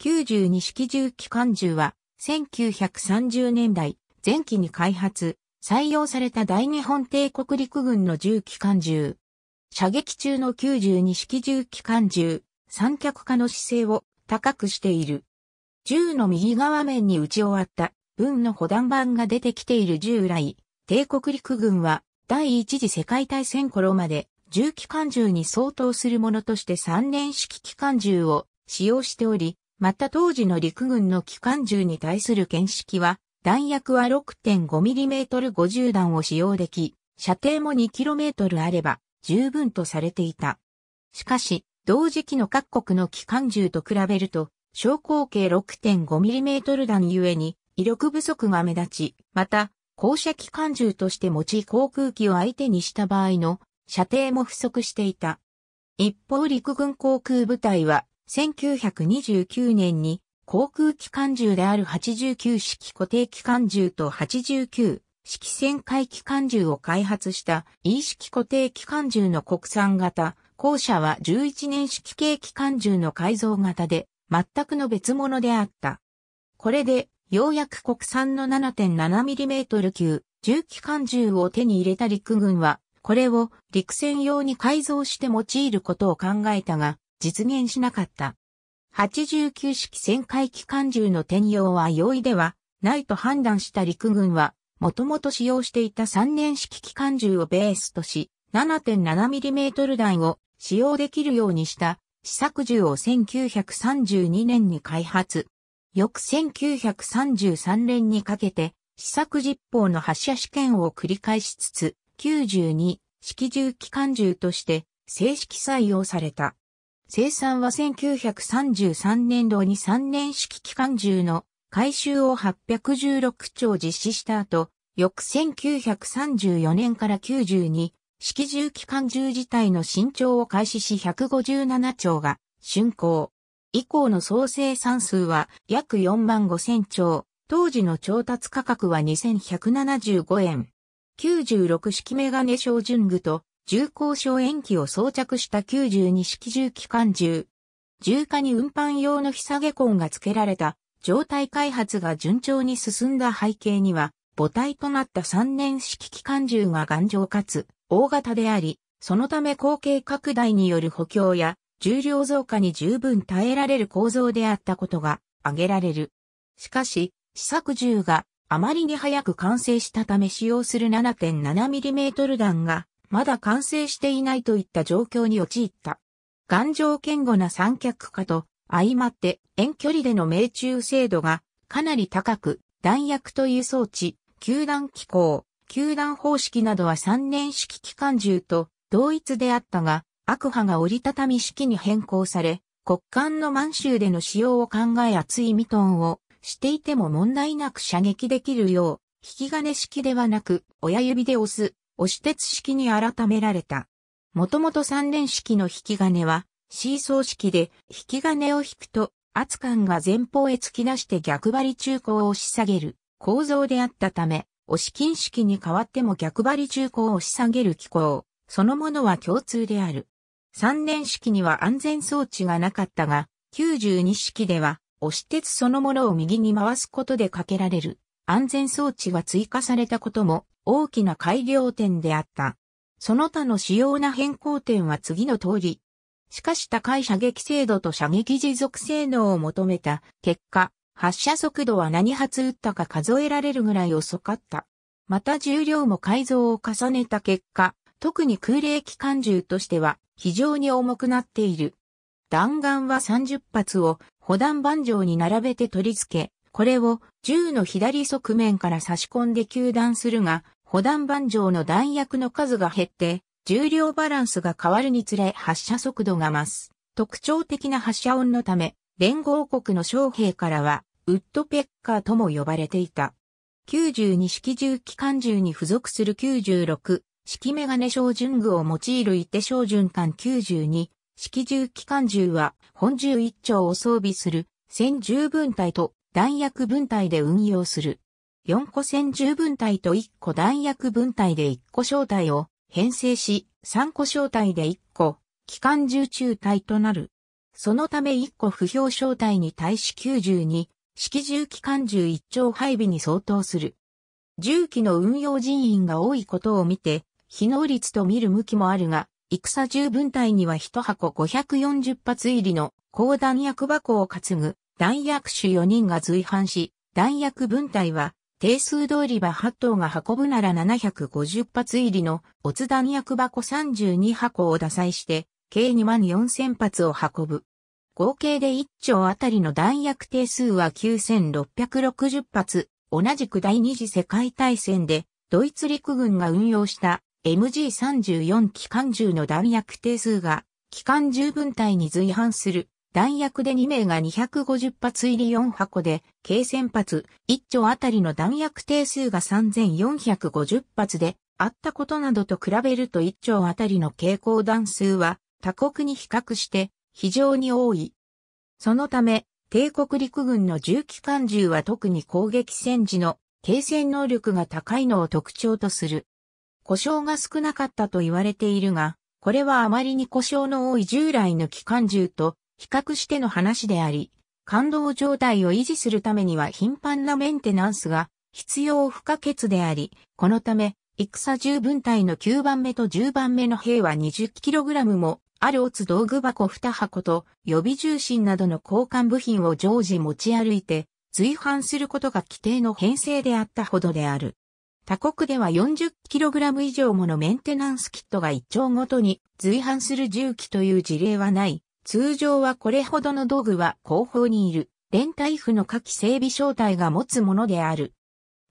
92式重機関銃は、1930年代前期に開発、採用された大日本帝国陸軍の重機関銃。射撃中の92式重機関銃、三脚化の姿勢を高くしている。銃の右側面に打ち終わった分の保弾板が出てきている従来、帝国陸軍は第一次世界大戦頃まで重機関銃に相当するものとして3年式機関銃を使用しており、また当時の陸軍の機関銃に対する見識は、弾薬は 6.5mm50 弾を使用でき、射程も 2km あれば十分とされていた。しかし、同時期の各国の機関銃と比べると、小口径 6.5mm 弾ゆえに威力不足が目立ち、また、降射機関銃として用い航空機を相手にした場合の射程も不足していた。一方陸軍航空部隊は1929年に航空機関銃である89式固定機関銃と89式旋回機関銃を開発した E 式固定機関銃の国産型、後者は11年式系機関銃の改造型で全くの別物であった。これでようやく国産の 7.7mm 級重機関銃を手に入れた陸軍はこれを陸戦用に改造して用いることを考えたが、実現しなかった。89式旋回機関銃の転用は容易ではないと判断した陸軍は、もともと使用していた3年式機関銃をベースとし、7.7mm 台を使用できるようにした試作銃を1932年に開発。翌1933年にかけて試作実砲の発射試験を繰り返しつつ、92式銃機関銃として正式採用された。生産は1933年度に3年式機関銃の回収を816丁実施した後、翌1934年から92、式銃機関銃自体の新調を開始し157丁が竣工。以降の総生産数は約4万5千丁。当時の調達価格は2175円。96式メガネ小順具と重工小延期を装着した92式重機関銃。重火に運搬用のひさげ痕が付けられた状態開発が順調に進んだ背景には、母体となった3年式機関銃が頑丈かつ大型であり、そのため後継拡大による補強や重量増加に十分耐えられる構造であったことが挙げられる。しかし、試作銃があまりに早く完成したため使用する 7.7mm 弾がまだ完成していないといった状況に陥った。頑丈堅固な三脚化と相まって遠距離での命中精度がかなり高く、弾薬という装置、球団機構、球団方式などは三年式機関銃と同一であったが、悪波が折りたたみ式に変更され、国間の満州での使用を考え厚いミトンをしていても問題なく射撃できるよう、引き金式ではなく、親指で押す押し鉄式に改められた。もともと三連式の引き金は、シーソー式で引き金を引くと、圧感が前方へ突き出して逆張り中高を押し下げる構造であったため、押し金式に変わっても逆張り中高を押し下げる機構、そのものは共通である。三連式には安全装置がなかったが、92式では、押し鉄そのものを右に回すことでかけられる安全装置が追加されたことも大きな改良点であった。その他の主要な変更点は次の通り。しかし高い射撃精度と射撃持続性能を求めた結果、発射速度は何発撃ったか数えられるぐらい遅かった。また重量も改造を重ねた結果、特に空冷機関銃としては非常に重くなっている。弾丸は30発を歩弾板状に並べて取り付け、これを銃の左側面から差し込んで球弾するが、保弾板上の弾薬の数が減って、重量バランスが変わるにつれ発射速度が増す。特徴的な発射音のため、連合国の将兵からは、ウッドペッカーとも呼ばれていた。92式重機関銃に付属する96式メガネ照準具を用いる一手照準艦92式重機関銃は本銃1丁を装備する戦銃分隊と弾薬分隊で運用する。4個線1分隊と1個弾薬分隊で1個小隊を編成し、3個小隊で1個、機関銃中隊となる。そのため1個不評小隊に対し92、式銃機関銃1丁配備に相当する。銃器の運用人員が多いことを見て、非能率と見る向きもあるが、戦十分隊には1箱540発入りの高弾薬箱を担ぐ弾薬種4人が随伴し、弾薬分隊は定数通りは8頭が運ぶなら750発入りの、オツ弾薬箱32箱を打載して、計2万4000発を運ぶ。合計で1丁あたりの弾薬定数は9660発、同じく第二次世界大戦で、ドイツ陸軍が運用した MG34 機関銃の弾薬定数が、機関銃分隊に随伴する弾薬で2名が250発入り4箱で、計1000発、1丁あたりの弾薬定数が3450発で、あったことなどと比べると1丁あたりの傾向弾数は、他国に比較して、非常に多い。そのため、帝国陸軍の重機関銃は特に攻撃戦時の、継戦能力が高いのを特徴とする。故障が少なかったと言われているが、これはあまりに故障の多い従来の機関銃と比較しての話であり、感動状態を維持するためには頻繁なメンテナンスが必要不可欠であり、このため、戦十分隊の9番目と10番目の兵は 20kg もあるオツ道具箱2箱と予備重心などの交換部品を常時持ち歩いて、随伴することが規定の編成であったほどである。他国では 40kg 以上ものメンテナンスキットが一丁ごとに随伴する重機という事例はない。通常はこれほどの道具は後方にいる連帯府の下記整備小隊が持つものである。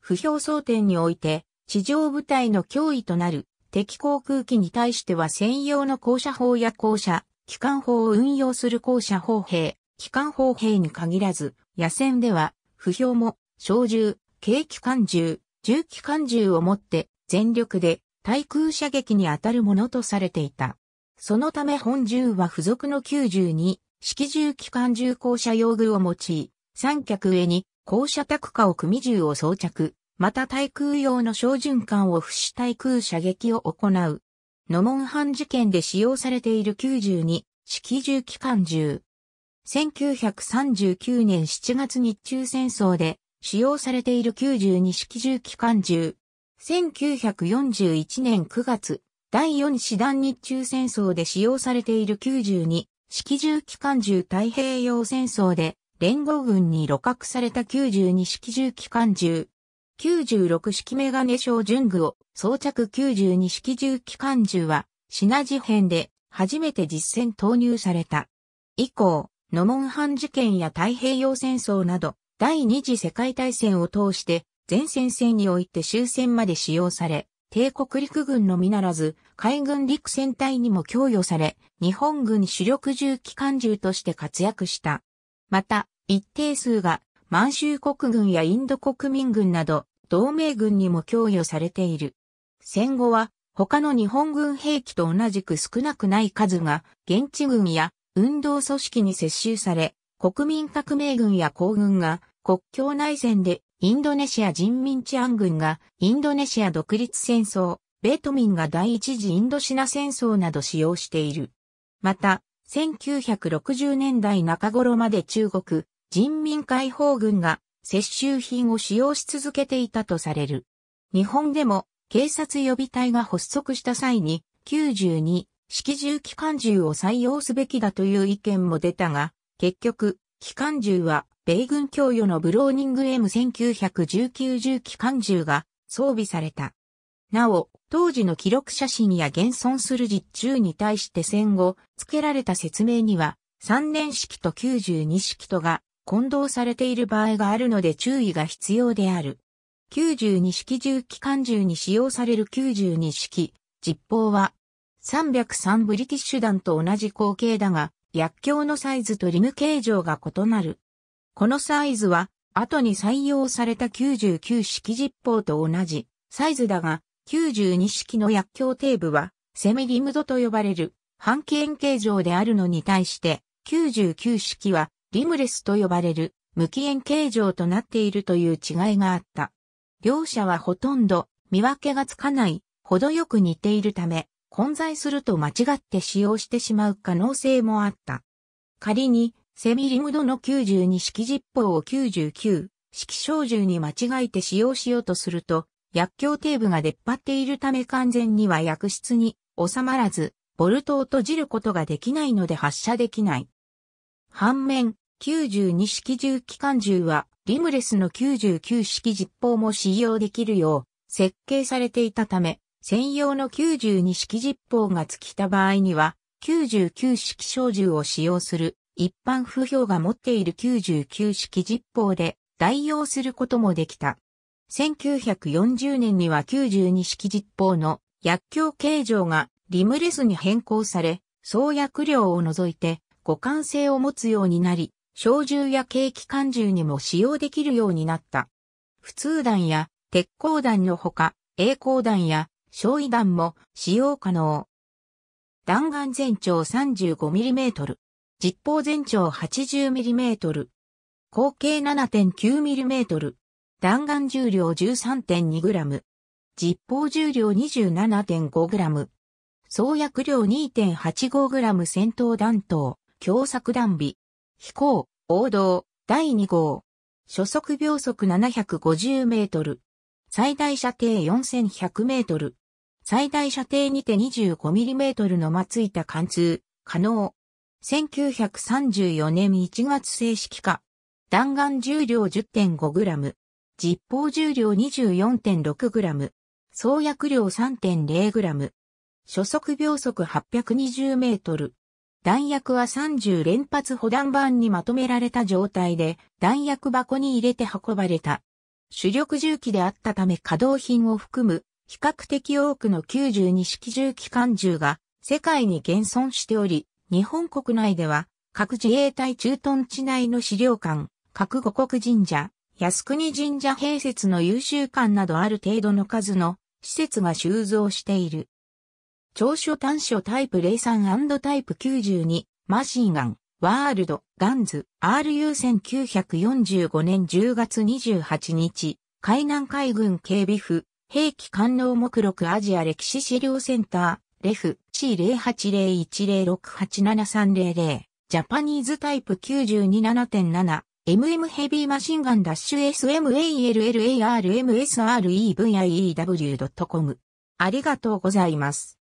不評争点において地上部隊の脅威となる敵航空機に対しては専用の降車砲や降車、機関砲を運用する降車砲兵、機関砲兵に限らず、野戦では、不評も、小銃、軽機関銃、重機関銃を持って、全力で対空射撃に当たるものとされていた。そのため本銃は付属の92式銃機関銃校舎用具を用い、三脚上に校舎宅下を組銃を装着、また対空用の小循環を付し対空射撃を行う。野門藩事件で使用されている92式銃機関銃。1939年7月日中戦争で使用されている92式銃機関銃。1941年9月、第4師団日中戦争で使用されている92式銃機関銃太平洋戦争で連合軍に露獲された92式銃機関銃。96式メガネ小準具を装着92式銃機関銃はシナ事変で初めて実戦投入された。以降、ノモンハン事件や太平洋戦争など第二次世界大戦を通して前線戦において終戦まで使用され、帝国陸軍のみならず、海軍陸戦隊にも供与され、日本軍主力重機関銃として活躍した。また、一定数が満州国軍やインド国民軍など、同盟軍にも供与されている。戦後は、他の日本軍兵器と同じく少なくない数が、現地軍や運動組織に接収され、国民革命軍や皇軍が国境内戦でインドネシア人民治安軍がインドネシア独立戦争、ベートミンが第一次インドシナ戦争など使用している。また、1960年代中頃まで中国人民解放軍が接収品を使用し続けていたとされる。日本でも警察予備隊が発足した際に92式銃機関銃を採用すべきだという意見も出たが、結局、機関銃は米軍供与のブローニング M1919 重機関銃が装備された。なお、当時の記録写真や現存する実銃に対して戦後、付けられた説明には、3年式と92式とが混同されている場合があるので注意が必要である。92式重機関銃に使用される92式、実砲は、303ブリティッシュ弾と同じ口径だが、薬莢のサイズとリム形状が異なる。このサイズは、後に採用された99式実法と同じサイズだが、92式の薬莢底部は、セミリムドと呼ばれる半径円形状であるのに対して、99式はリムレスと呼ばれる無期円形状となっているという違いがあった。両者はほとんど見分けがつかない程よく似ているため、混在すると間違って使用してしまう可能性もあった。仮にセミリムドの92式実法を99式小銃に間違えて使用しようとすると、薬莢底部が出っ張っているため完全には薬室に収まらず、ボルトを閉じることができないので発射できない。反面、92式銃機関銃は、リムレスの99式実砲も使用できるよう、設計されていたため、専用の92式実砲が尽きた場合には、99式小銃を使用する一般風評が持っている99式実法で代用することもできた。1940年には92式実法の薬莢形状がリムレスに変更され、創薬量を除いて互換性を持つようになり、小銃や軽機関銃にも使用できるようになった。普通弾や鉄鋼弾のほか、栄光弾や焼夷弾も使用可能。弾丸全長 35mm。実砲全長 80mm。口径 7.9mm。弾丸重量 13.2g。実砲重量 27.5g。総薬量 2.85g 戦闘弾頭、強作弾尾。飛行、王道、第2号。初速秒速750 m 最大射程4100 m 最大射程にて25 m m の間ついた貫通、可能。1934年1月正式化。弾丸重量 10.5g。実砲重量 24.6g。装薬量 3.0g。初速秒速820メートル。弾薬は30連発保弾板にまとめられた状態で弾薬箱に入れて運ばれた。主力重機であったため稼働品を含む比較的多くの92式重機関銃が世界に現存しており、日本国内では、各自衛隊駐屯地内の資料館、各五国神社、靖国神社併設の優秀館などある程度の数の施設が収蔵している。長所短所タイプ03タイプ92、マシンガン、ワールド、ガンズ、RU1945 年10月28日、海南海軍警備府、兵器官能目録アジア歴史資料センターレフ c 0 8 0 1 0 6 8 7 3 0 0ジャパニーズタイプ927.7 MM ヘビーマシンガンダッシュ SMALLARMSREVIEW.com ありがとうございます。